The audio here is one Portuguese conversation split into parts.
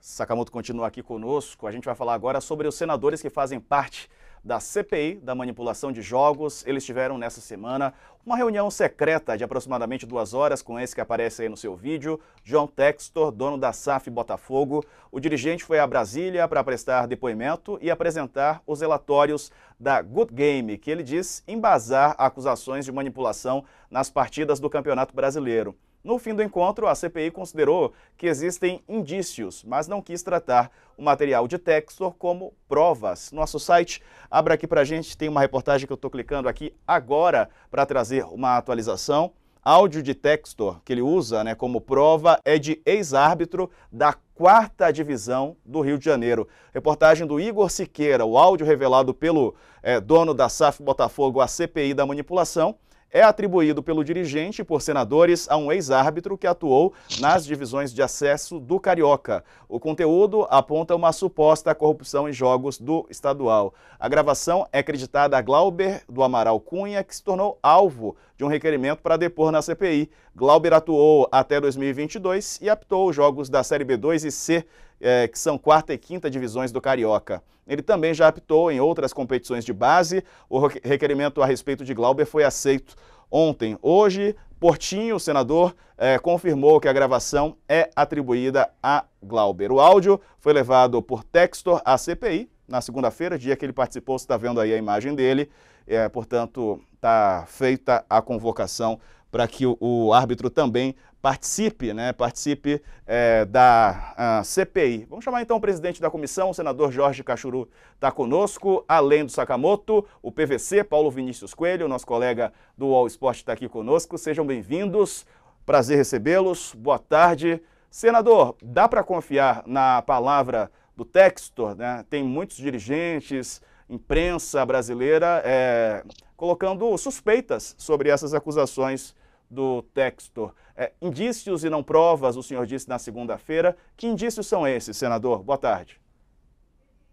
Sakamoto continua aqui conosco. A gente vai falar agora sobre os senadores que fazem parte da CPI da manipulação de jogos. Eles tiveram nessa semana uma reunião secreta de aproximadamente duas horas com esse que aparece aí no seu vídeo, John Textor, dono da SAF Botafogo. O dirigente foi a Brasília para prestar depoimento e apresentar os relatórios da Good Game, que ele diz embasar acusações de manipulação nas partidas do Campeonato Brasileiro. No fim do encontro, a CPI considerou que existem indícios, mas não quis tratar o material de Textor como provas. Nosso site, abra aqui para a gente, tem uma reportagem que eu estou clicando aqui agora para trazer uma atualização. Áudio de Textor, que ele usa né, como prova, é de ex-árbitro da quarta divisão do Rio de Janeiro. Reportagem do Igor Siqueira, o áudio revelado pelo é, dono da SAF Botafogo, a CPI da manipulação, é atribuído pelo dirigente por senadores a um ex-árbitro que atuou nas divisões de acesso do Carioca. O conteúdo aponta uma suposta corrupção em jogos do estadual. A gravação é acreditada a Glauber do Amaral Cunha, que se tornou alvo de um requerimento para depor na CPI. Glauber atuou até 2022 e apitou os jogos da Série B2 e C é, que são quarta e quinta divisões do Carioca. Ele também já apitou em outras competições de base. O requerimento a respeito de Glauber foi aceito ontem. Hoje, Portinho, o senador, é, confirmou que a gravação é atribuída a Glauber. O áudio foi levado por Textor à CPI na segunda-feira, dia que ele participou. Você está vendo aí a imagem dele. É, portanto, está feita a convocação para que o, o, árbitro também participe, né, participe é, da CPI. Vamos chamar então o presidente da comissão, o senador Jorge Cachuru está conosco, além do Sakamoto, o PVC, Paulo Vinícius Coelho, nosso colega do All Sport está aqui conosco. Sejam bem-vindos, prazer recebê-los, boa tarde. Senador, dá para confiar na palavra do Textor? Né? Tem muitos dirigentes, imprensa brasileira é, colocando suspeitas sobre essas acusações do texto. É, indícios e não provas, o senhor disse na segunda-feira. Que indícios são esses, senador? Boa tarde.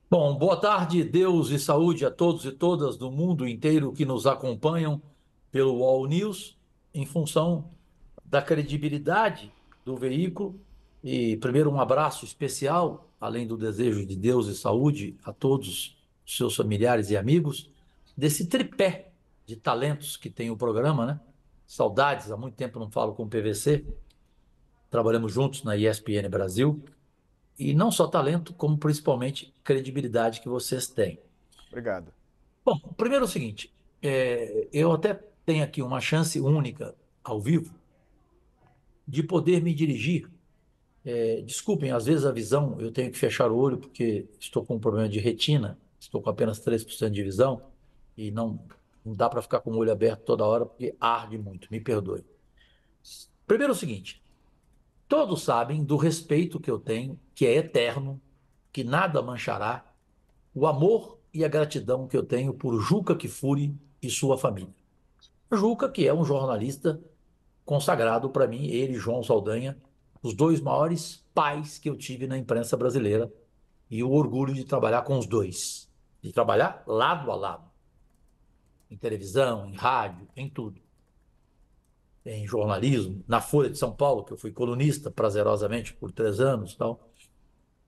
Bom, boa tarde, Deus e saúde a todos e todas do mundo inteiro que nos acompanham pelo All News, em função da credibilidade do veículo. E primeiro, um abraço especial, além do desejo de Deus e saúde a todos os seus familiares e amigos, desse tripé de talentos que tem o programa, né? Saudades, há muito tempo não falo com o PVC. Trabalhamos juntos na ESPN Brasil. E não só talento, como principalmente credibilidade que vocês têm. Obrigado. Bom, primeiro é o seguinte: é, eu até tenho aqui uma chance única ao vivo de poder me dirigir. É, desculpem, às vezes a visão, eu tenho que fechar o olho porque estou com um problema de retina, estou com apenas 3% de visão e não não dá para ficar com o olho aberto toda hora porque arde muito, me perdoe. Primeiro é o seguinte, todos sabem do respeito que eu tenho, que é eterno, que nada manchará, o amor e a gratidão que eu tenho por Juca Kifuri e sua família. Juca, que é um jornalista consagrado para mim, ele e João Saldanha, os dois maiores pais que eu tive na imprensa brasileira e o orgulho de trabalhar com os dois, de trabalhar lado a lado em televisão, em rádio, em tudo. Em jornalismo, na Folha de São Paulo, que eu fui colunista prazerosamente por três anos tal.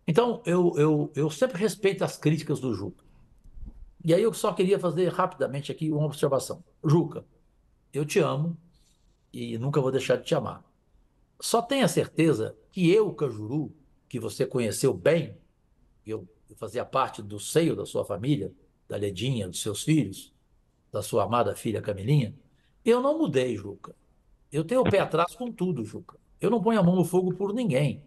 Então, eu, eu, eu sempre respeito as críticas do Juca. E aí eu só queria fazer rapidamente aqui uma observação. Juca, eu te amo e nunca vou deixar de te amar. Só tenha certeza que eu, Cajuru, que você conheceu bem, eu, eu fazia parte do seio da sua família, da Ledinha, dos seus filhos, da sua amada filha Camilinha, eu não mudei, Juca. Eu tenho o pé atrás com tudo, Juca. Eu não ponho a mão no fogo por ninguém.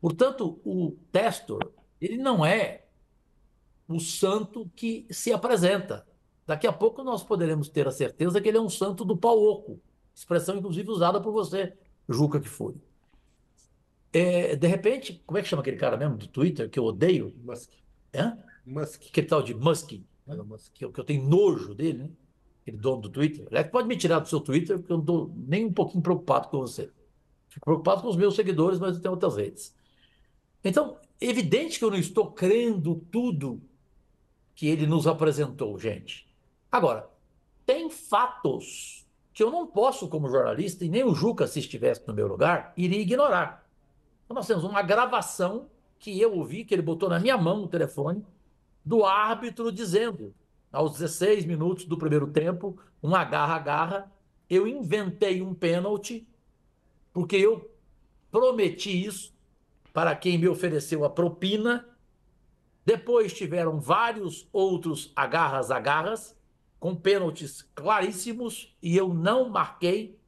Portanto, o Testor, ele não é o santo que se apresenta. Daqui a pouco nós poderemos ter a certeza que ele é um santo do pau oco, expressão inclusive usada por você, Juca que foi. É, de repente, como é que chama aquele cara mesmo do Twitter que eu odeio? Musk. Hã? Musk. Que tal de Musk? Elon é Musk, que eu, que eu tenho nojo dele, né? Aquele dono do Twitter. Aliás, pode me tirar do seu Twitter, porque eu não estou nem um pouquinho preocupado com você. Fico preocupado com os meus seguidores, mas eu tenho outras redes. Então, evidente que eu não estou crendo tudo que ele nos apresentou, gente. Agora, tem fatos que eu não posso, como jornalista, e nem o Juca, se estivesse no meu lugar, iria ignorar. Então, nós temos uma gravação que eu ouvi, que ele botou na minha mão no telefone, do árbitro dizendo, aos 16 minutos do primeiro tempo, um agarra-agarra, eu inventei um pênalti, porque eu prometi isso para quem me ofereceu a propina. Depois tiveram vários outros agarras-agarras, com pênaltis claríssimos, e eu não marquei.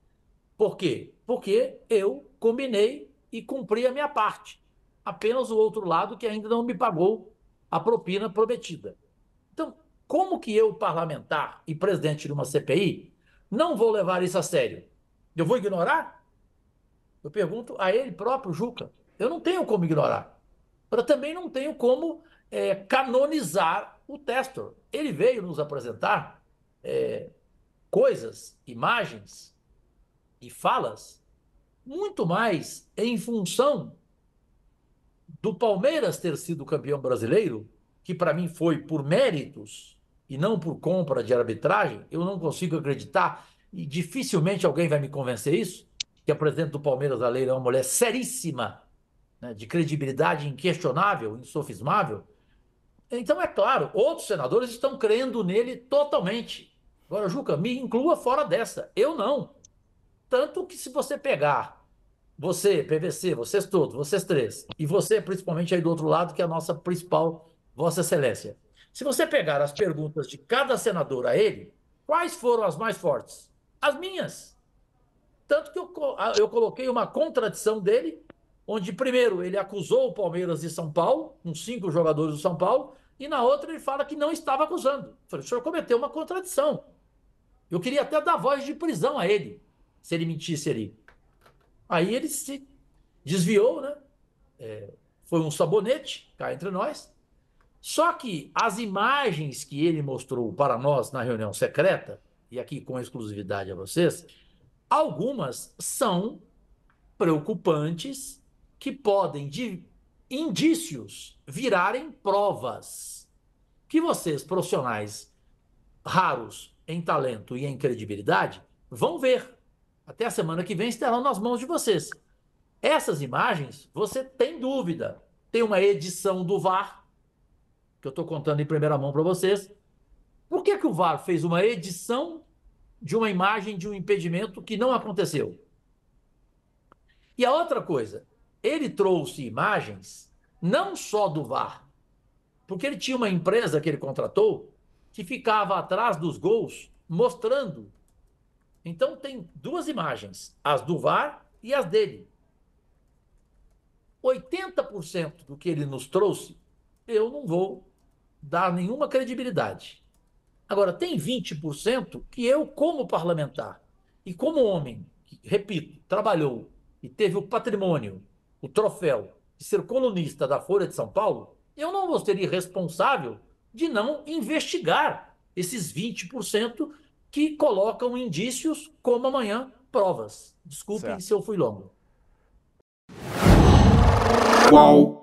Por quê? Porque eu combinei e cumpri a minha parte. Apenas o outro lado que ainda não me pagou a propina prometida. Então, como que eu, parlamentar e presidente de uma CPI, não vou levar isso a sério? Eu vou ignorar? Eu pergunto a ele próprio, Juca. Eu não tenho como ignorar. Eu também não tenho como é, canonizar o Testor. Ele veio nos apresentar é, coisas, imagens e falas muito mais em função do Palmeiras ter sido campeão brasileiro, que para mim foi por méritos e não por compra de arbitragem, eu não consigo acreditar e dificilmente alguém vai me convencer isso, que a presidente do Palmeiras, a Leila, é uma mulher seríssima, né, de credibilidade inquestionável, insofismável. Então, é claro, outros senadores estão crendo nele totalmente. Agora, Juca, me inclua fora dessa. Eu não. Tanto que se você pegar você, PVC, vocês todos, vocês três. E você, principalmente aí do outro lado, que é a nossa principal Vossa Excelência. Se você pegar as perguntas de cada senador a ele, quais foram as mais fortes? As minhas. Tanto que eu, eu coloquei uma contradição dele, onde, primeiro, ele acusou o Palmeiras e São Paulo, com cinco jogadores do São Paulo, e na outra ele fala que não estava acusando. Eu falei, o senhor cometeu uma contradição. Eu queria até dar voz de prisão a ele, se ele mentisse ali. Aí ele se desviou, né? É, foi um sabonete, cá entre nós. Só que as imagens que ele mostrou para nós na reunião secreta, e aqui com exclusividade a vocês, algumas são preocupantes que podem, de indícios, virarem provas que vocês, profissionais raros em talento e em credibilidade, vão ver até a semana que vem estarão nas mãos de vocês. Essas imagens, você tem dúvida. Tem uma edição do VAR, que eu estou contando em primeira mão para vocês. Por que, que o VAR fez uma edição de uma imagem de um impedimento que não aconteceu? E a outra coisa, ele trouxe imagens não só do VAR, porque ele tinha uma empresa que ele contratou que ficava atrás dos gols mostrando então tem duas imagens, as do VAR e as dele. 80% do que ele nos trouxe, eu não vou dar nenhuma credibilidade. Agora, tem 20% que eu, como parlamentar e como homem, que, repito, trabalhou e teve o patrimônio, o troféu de ser colunista da Folha de São Paulo, eu não vou ser irresponsável de não investigar esses 20% que colocam indícios como amanhã provas. Desculpem certo. se eu fui longo. Qual